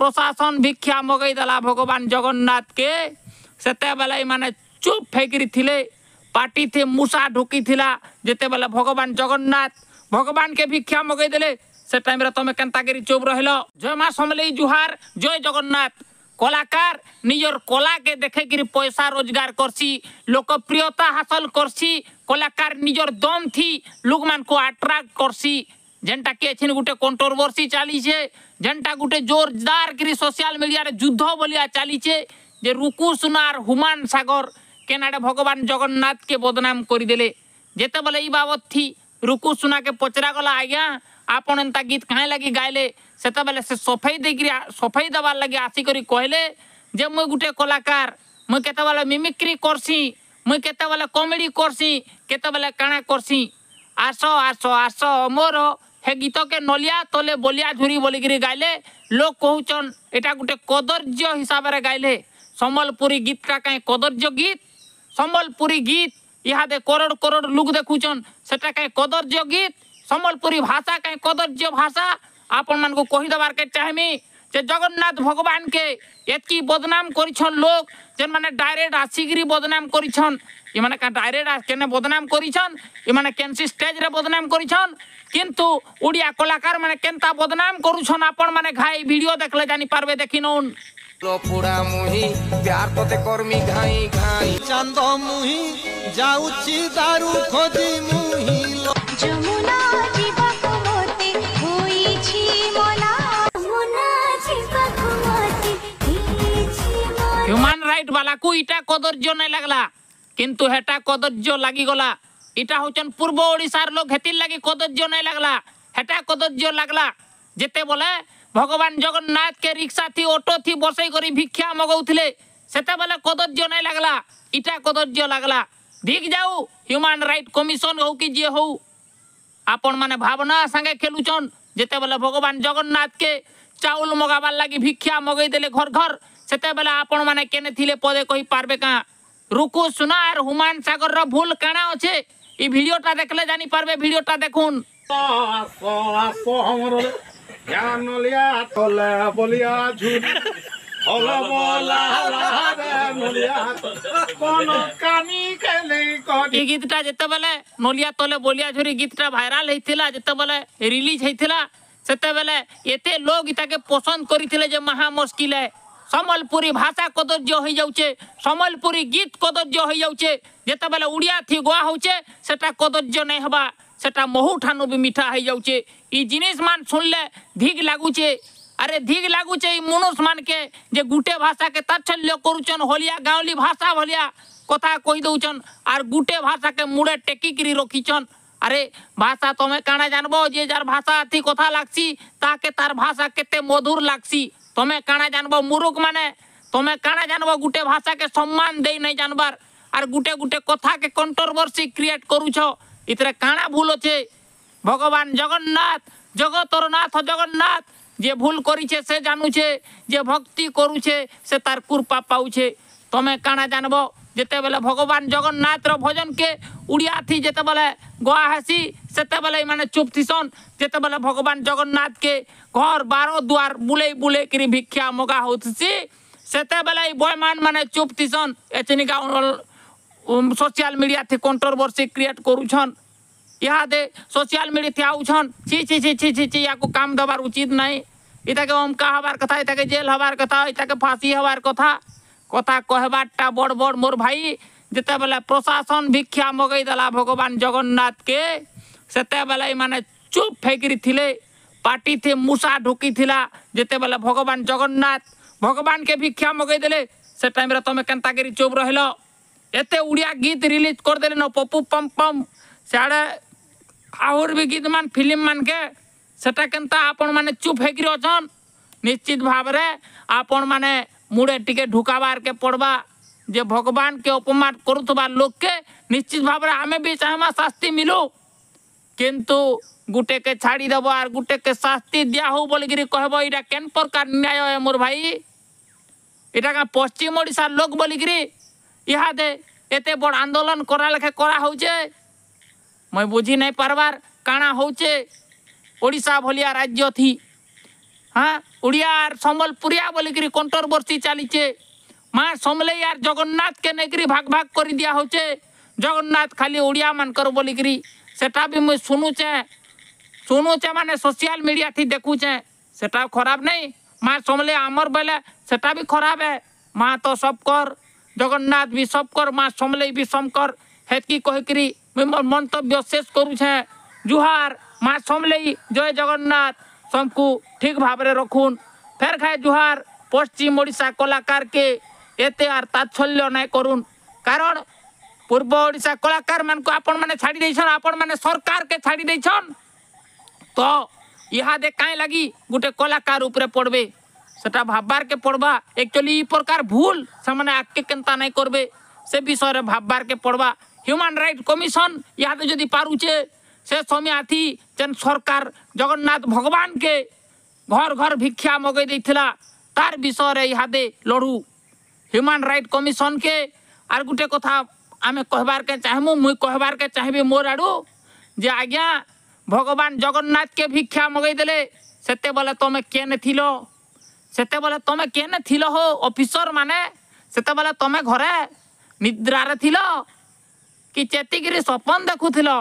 প্রশাসন ভিক্ষা মগাইদেলা ভগবান জগন্নাথকে সেতবেলায় মানে চুপ ফেঁকিলে পাটিতে মূষা ঢুকিলা যেতবেলে ভগবান জগন্নাথ ভগবানকে ভিক্ষা মগাইদেলে সে টাইমরে তুমি কেন্তাকি চুপ রহল জয় মা সমলেই জুহার জয় জগন্নাথ কলাকার নিজের কলাকে দেখেকি পয়সা রোজগার করছি লোকপ্রিয়তা হাসল করছি কলাকার নিজের দম থি লোকমানকে আট্রাক্ট করছি যেটা কি এখানে গোটে কন্ট্রোভার্সি চালিছে যেটা গোটে জোরদার করে সোশিয়াল মিডিয়ার যুদ্ধ বলিয়া চালিছে যে রুকু সুনার হুমান সাগর কেনাডে ভগবান জগন্নাথকে বদনাম করিদেলে যেতবেলে এই বাবদ থি রুকু সুনাকে পচরাগলা আজ্ঞা আপন এন্তা গীত কাঁ লাগি গাইলে সেতবেলে সে সফেই দিয়ে সফেই দেবার লাগে আসিকরি কহিলে যে মুই গোটে কলাকার মুই কেতবেলে মিমিক্রি করছি মুই কেতবেলে কমেডি করছি কেতবেলে কাଣା করছি ଆସ ଆସ ଆସ ଅମର ହେ ଗୀତକେ ନଲିଆ ତଲେ ବଲିଆ ଝୁରି ବୋଲିକିରି ଗାଇଲେ ଲୋକ କହୁଛନ୍ ଏଇଟା ଗୋଟେ କଦର୍ଯ୍ୟ ହିସାବରେ ଗାଇଲେ ସମ୍ବଲପୁରୀ ଗୀତଟା କାହିଁ କଦର୍ଯ୍ୟ ଗୀତ ସମ୍ବଲପୁରୀ ଗୀତ ଇହାଦେ କରୋଡ଼ କରୋଡ଼ ଲୋକ ଦେଖୁଛନ୍ ସେଟା କାହିଁ କଦର୍ଯ୍ୟ ଗୀତ ସମ୍ବଲପୁରୀ ଭାଷା କାହିଁ କଦର୍ଯ୍ୟ ଭାଷା ଆପଣମାନଙ୍କୁ କହିଦେବାର୍କେ ଚାହିଁମି যে জগন্নাথ ভগবানকে এতকি বদনাম করিছন লোক যে মানে ডাইরেক্ট আসিকি বদনাম করিছন এমানে ডাইরেক্ট কেন বদনাম করিছন এমানে কেনসি স্টেজরে বদনাম করিছন কিন্তু ওড়িয়া কলাকার মানে কেনতা বদনাম করুছন আপন মানে ঘাই ভিডিও দেখলে জানি পারবে দেখি নউন পোড়া মুহি প্যার তোতে কর্মী ঘাই ঘাই চান্দ মুহি যাউছি দারু খোঁজি মুহি যমুনা তাকু ইটা কদর্য নাই লাগলা কিন্তু হেটা কদর্য লাগিগলা ইটা হচ্ছেন পূর্ব ওড়িশার লোক হেতির লাগি কদর্য নাই লাগলা হেটা কদর্য লাগলা যেতে বলে ভগবান জগন্নাথকে রিক্সা থি অটো থি বসাই করি ভিক্ষা মগৌলে সেতবেলে কদর্য নাই লাগলা ইটা কদর্য লাগলা ধিক যাও হ্যুমান রাইট কমিশন হো কি যে হো আপন মানে ভাবনা সাথে খেলুছন যেতে বলে ভগবান জগন্নাথকে চাউল মগাবার লাগি ভিক্ষা মগাই দেলে ঘর ঘর ସେତେବେଳେ ଆପଣମାନେ କେନେ ଥିଲେ ପଦେ କହିପାରବେ କାଁ ରୁକୁ ସୁନ ଆର୍ ହୁମାନ ସାଗରର ଭୁଲ କାଣା ଅଛେ ଇ ଭିଡ଼ିଓଟା ଦେଖିଲେ ଜାଣିପାରବେ ଭିଡ଼ିଓଟା ଦେଖୁନ୍ এই গীতটা যেতবেলে নলিয়া তলে বলিয়া ঝুরি গীতটা ভাইরাল হয়েছিল যেতবেলে রিলিজ হয়েছিল সেতবেলে এতে লোক ইটাকে পছন্দ করেছিল যে মহা মুশকিল ভাষা কদর্য হয়ে ସମ୍ବଲପୁରୀ ଭାଷା କଦର୍ଯ୍ୟ ହୋଇଯାଉଛେ ସମ୍ବଲପୁରୀ ଗୀତ କଦର୍ଯ୍ୟ ହୋଇଯାଉଛେ ଯେତେବେଳେ ଓଡ଼ିଆଥି ଗୁଆ ହେଉଛେ ସେଟା କଦର୍ଯ୍ୟ ନାଇଁ ହେବା ସେଟା বি মিঠা হয়ে যাচ্ছে এই জিনিস মান শুনলে ধিক লাগুছে আরে ধিক লাগুছে এই মনুষ মানকে যে গুটে ভাষাকে তাচ্ছল্য করুছন হলিয়া গাঁলি ভাষা ভলিয়া কথা কই দৌছন আর গুটে ভাষাকে মুড়ে টেকি করি রখিছন আরে ভাষা তুমি কানা জানবো যে যার ভাষা আতি কথা লাগছি তাকে তার ভাষা কেতে মধুর লাগছি তুমি কানা জানব মুরুখ মানে তুমি কানা জানবো গোটে ভাষাকে সম্মান দেই নাই জানবার আর গোটে গোটে কথাকে কন্ট্রোভার্সি ক্রিয়েট করুছ এতে কানা ভুল আছে ভগবান জগন্নাথ জগতর নাথ জগন্নাথ যে ভুল করিছে সে জানুছে যে ভক্তি করুছে সে তার কৃপা পাউছে তুমি কানা জানবো যেতবেলে ভগবান জগন্নাথর ভজনকে উড়িয়াথি যেতবেলে গোয়া হাসি সেতবেলে মানে চুপ থিসন যেতবেলে ভগবান জগন্নাথকে ঘর বার দুয়ার বুলেই বুলে কিরি ভিক্ষা মগা হচ্ছে সেতবেলে বয়মান মানে চুপ থিসন এচনিকা সোশিয়াল মিডিয়া থি কন্ট্রোভার্সি ক্রিয়েট করুছন ইহাদে সোশিয়াল মিডিয়া থি আউছন ছি ছি ছি ছি ছি ছি ইয়াকু কাম দেবার উচিত নাই ইতাকে অমকা হবার কথা ইতাকে জেল হবার কথা ইতাকে ফাঁসি হবার কথা कथा कहबार्टा बड़ बड़ मोर भाई जिते बेले प्रशासन भिक्षा मगईदेला भगवान जगन्नाथ के सेते बेले माने चुप फेकरी थिले पार्टी थे मूसा ढुकी थिला जिते बेले भगवान जगन्नाथ भगवान के भिक्षा मगईदेले से टाइम रे तमे केनता करी चुप रहलो एते उड़िया गीत रिलीज कर देले न पप्पू पम पम साडे आहुर भी गीत मान फिल्म मान के सेटा केनता आपन माने चुप फेकरी अछन निश्चित भाव रे आपन माने ମୁଡ଼େ ଟିକେ ଢୁକାବାର୍କେ ପଡ଼ବା ଯେ ଭଗବାନକେ ଅପମାନ କରୁଥିବା ଲୋକକେ ନିଶ୍ଚିତ ଭାବରେ ଆମେ ବି ଚାହିଁବା ଶାସ୍ତି ମିଳୁ କିନ୍ତୁ ଗୁଟେକେ ଛାଡ଼ିଦେବ ଆର୍ ଗୁଟେକେ ଶାସ୍ତି ଦିଆ ହଉ ବୋଲିକିରି କହିବ ଏଇଟା କେନ୍ ପ୍ରକାର ନ୍ୟାୟ ଏ ମୋର ଭାଇ ଏଇଟା କାଁ ପଶ୍ଚିମ ଓଡ଼ିଶାର ଲୋକ ବୋଲିକିରି ଇହାଦେ ଏତେ ବଡ଼ ଆନ୍ଦୋଳନ କରା ଲେଖେ କରା ହଉଛେ ମୁଇଁ ବୁଝି ନାଇଁ ପାର୍ବାର୍ କାଣା ହଉଛେ ଓଡ଼ିଶା ଭଳିଆ ରାଜ୍ୟ ଥି হ্যাঁ ওড়িয়ার সম্বলপুরিয়া বলিকি কন্ট্রোভার্সি চালিছে মা সমলেই আর জগন্নাথকে নেইকি ভাগ ভাগ করে দিয়া হচ্ছে জগন্নাথ খালি ওড়িয়া মানকর বলিকি সেটা বি মুই শুনুছে শুনুছে মানে সোশিয়াল মিডিয়া ঠিক দেখুছে সেটা খারাপ নেই মা সমলে আমার বেলে সেটা বি খারাপ হে মা তো সব কর জগন্নাথ বি সব কর মা সমলে বি সব কর হেতকি কহিকি মুই মোর মন্তব্য শেষ করুছে জুহার মা সমলেই জয় জগন্নাথ ସଙ୍କୁ ଠିକ୍ ଭାବରେ ରଖୁନ୍ ଫେର୍ ଖାଏ ଜୁହାର ପଶ୍ଚିମ ଓଡ଼ିଶା କଳାକାରକେ ଏତେ ଆର୍ ତାତ୍ସଲ୍ୟ ନାଇଁ କରୁନ୍ କାରଣ ପୂର୍ବ ଓଡ଼ିଶା କଳାକାରମାନଙ୍କୁ ଆପଣମାନେ ଛାଡ଼ି ଦେଇଛନ୍ ଆପଣମାନେ ସରକାରକେ ଛାଡ଼ି ଦେଇଛନ୍ ତ ଇହାଦେ କାହିଁ ଲାଗି ଗୋଟେ କଳାକାର ଉପରେ ପଡ଼ବେ ସେଟା ଭାବବାର୍କେ ପଡ଼ବା ଏକ୍ଚୁଆଲି ଇ ପ୍ରକାର ଭୁଲ ସେମାନେ ଆଗକେ କେନ୍ତା ନାଇଁ କରବେ ସେ ବିଷୟରେ ଭାବବାର୍କେ ପଡ଼ବା ହ୍ୟୁମାନ୍ ରାଇଟ୍ କମିଶନ ଇହାଦେ ଯଦି ପାରୁଛେ से समियाथी जेन सरकार जगन्नाथ भगवान के घर घर भिक्षा मगई तार विषय रे इहादे लड़ू ह्यूमान राइट कमिशन के आर गोटे कथा आम कहबार के चाहमु मुई कहबार के चाहबी मोर आड़ू जे आज्ञा भगवान जगन्नाथ के भिक्षा मगई देले सेते बोले तुम केने थिलो सेते बोले तुम केने थिलो हो ऑफिसर माने सेते बोले तुम घरे निद्रारे थिलो कि चेतिकरी सपन देखुथिलो